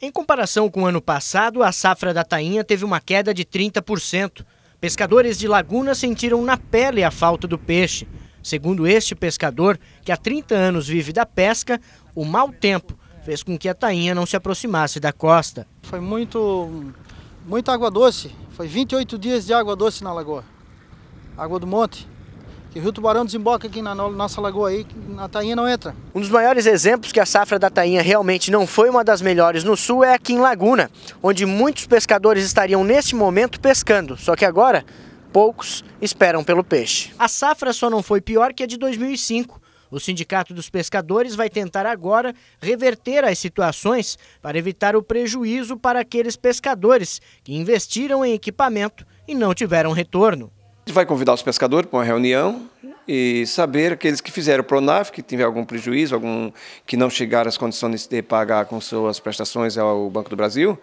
Em comparação com o ano passado, a safra da tainha teve uma queda de 30%. Pescadores de Laguna sentiram na pele a falta do peixe. Segundo este pescador, que há 30 anos vive da pesca, o mau tempo fez com que a tainha não se aproximasse da costa. Foi muito, muita água doce, foi 28 dias de água doce na lagoa, água do monte. Que o Rio Tubarão desemboca aqui na nossa lagoa aí, a tainha não entra. Um dos maiores exemplos que a safra da tainha realmente não foi uma das melhores no sul é aqui em Laguna, onde muitos pescadores estariam neste momento pescando, só que agora poucos esperam pelo peixe. A safra só não foi pior que a de 2005. O Sindicato dos Pescadores vai tentar agora reverter as situações para evitar o prejuízo para aqueles pescadores que investiram em equipamento e não tiveram retorno vai convidar os pescadores para uma reunião e saber aqueles que fizeram o Pronaf, que tiver algum prejuízo, algum que não chegaram às condições de pagar com suas prestações ao Banco do Brasil,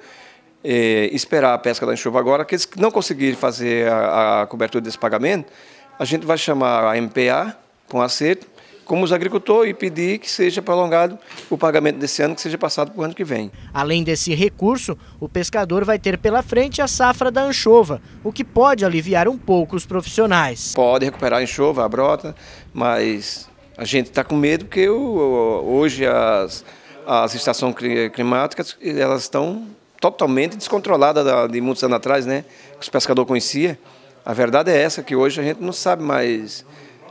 eh, esperar a pesca da enxurra agora. Aqueles que não conseguirem fazer a, a cobertura desse pagamento, a gente vai chamar a MPA com um acerto como os agricultores e pedir que seja prolongado o pagamento desse ano, que seja passado para o ano que vem. Além desse recurso, o pescador vai ter pela frente a safra da anchova, o que pode aliviar um pouco os profissionais. Pode recuperar a anchova, a brota, mas a gente está com medo porque hoje as, as estações climáticas elas estão totalmente descontroladas de muitos anos atrás, né? Que os pescadores conheciam. A verdade é essa, que hoje a gente não sabe mais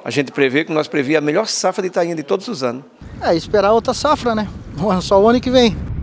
a gente prevê, que nós prevê a melhor safra de tainha de todos os anos. É, esperar outra safra, né? Só o ano que vem.